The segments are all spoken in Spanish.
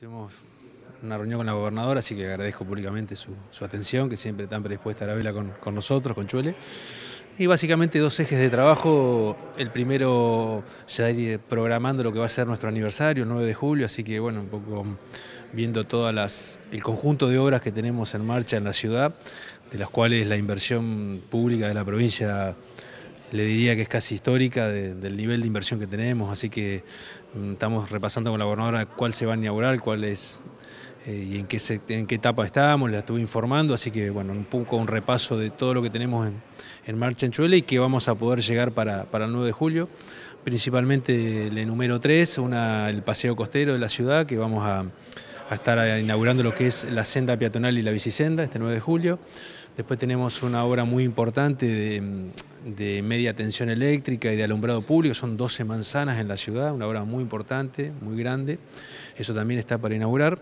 tenemos una reunión con la gobernadora, así que agradezco públicamente su, atención, que siempre tan predispuesta a la vela con, nosotros, con Chuele. Y básicamente dos ejes de trabajo. El primero, ya ir programando lo que va a ser nuestro aniversario, el 9 de julio, así que bueno, un poco viendo todo el conjunto de obras que tenemos en marcha en la ciudad, de las cuales la inversión pública de la provincia le diría que es casi histórica del nivel de inversión que tenemos, así que mm, estamos repasando con la gobernadora cuál se va a inaugurar, cuál es eh, y en qué, en qué etapa estábamos, la estuve informando, así que bueno, un poco un repaso de todo lo que tenemos en, marcha en Chuela y que vamos a poder llegar para, el 9 de julio, principalmente el número 3, una, el paseo costero de la ciudad que vamos a estar inaugurando lo que es la senda peatonal y la bicisenda este 9 de julio. Después tenemos una obra muy importante de, media tensión eléctrica y de alumbrado público, son 12 manzanas en la ciudad, una obra muy importante, muy grande, eso también está para inaugurar.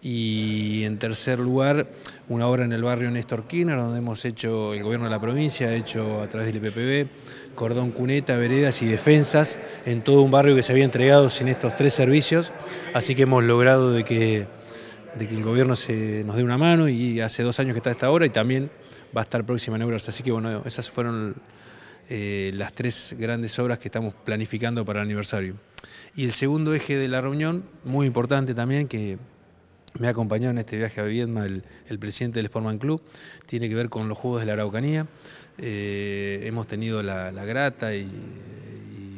Y en tercer lugar, una obra en el barrio Néstor Kirchner, donde hemos hecho, el gobierno de la provincia ha hecho a través del IPPB, cordón cuneta, veredas y defensas en todo un barrio que se había entregado sin estos tres servicios, así que hemos logrado de que de que el gobierno se, nos dé una mano y hace dos años que está esta obra y también va a estar próxima en euros Así que bueno, esas fueron eh, las tres grandes obras que estamos planificando para el aniversario. Y el segundo eje de la reunión, muy importante también, que me ha acompañado en este viaje a Viedma el, presidente del Sportman Club, tiene que ver con los Juegos de la Araucanía. Eh, hemos tenido la grata y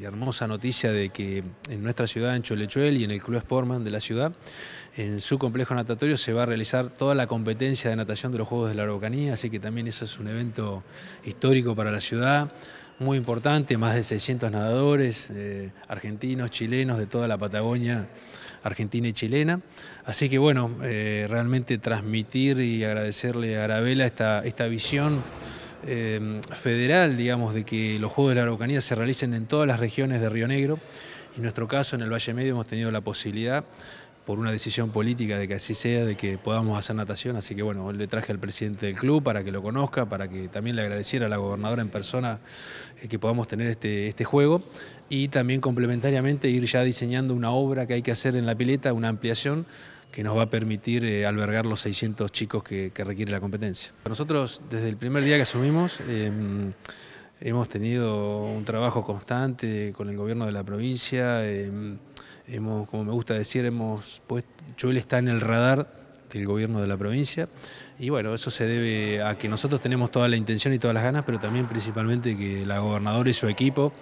hermosa noticia de que en nuestra ciudad, en Cholechuel y en el Club Sportman de la ciudad, en su complejo natatorio se va a realizar toda la competencia de natación de los Juegos de la Araucanía, así que también eso es un evento histórico para la ciudad, muy importante, más de 600 nadadores, eh, argentinos, chilenos, de toda la Patagonia argentina y chilena. Así que bueno, eh, realmente transmitir y agradecerle a Arabela esta, esta visión Em, federal, digamos, de que los Juegos de la Araucanía se realicen en todas las regiones de Río Negro. En nuestro caso, en el Valle Medio, hemos tenido la posibilidad, por una decisión política de que así sea, de que podamos hacer natación. Así que bueno, le traje al presidente del club para que lo conozca, para que también le agradeciera a la gobernadora en persona eh, que podamos tener este, este juego. Y también complementariamente ir ya diseñando una obra que hay que hacer en la pileta, una ampliación que nos va a permitir eh, albergar los 600 chicos que, requiere la competencia. Nosotros, desde el primer día que asumimos, em, hemos tenido un trabajo constante con el gobierno de la provincia, em, hemos, como me gusta decir, hemos puesto, Joel está en el radar del este, gobierno de la provincia. Y bueno, eso se debe a que nosotros tenemos toda la intención y todas las ganas, pero también principalmente que la gobernadora y su equipo,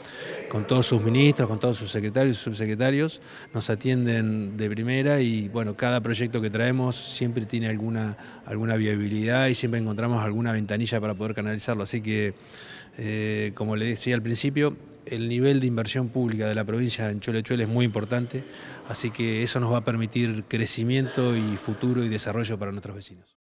con todos sus ministros, con todos sus secretarios y subsecretarios, nos atienden de primera y bueno, cada proyecto que traemos siempre tiene alguna, alguna viabilidad y siempre encontramos alguna ventanilla para poder canalizarlo. Así que, eh, como le decía al principio, el nivel de inversión pública de la provincia en Cholechuel es muy importante, así que eso nos va a permitir crecimiento y futuro y desarrollo para nuestros vecinos.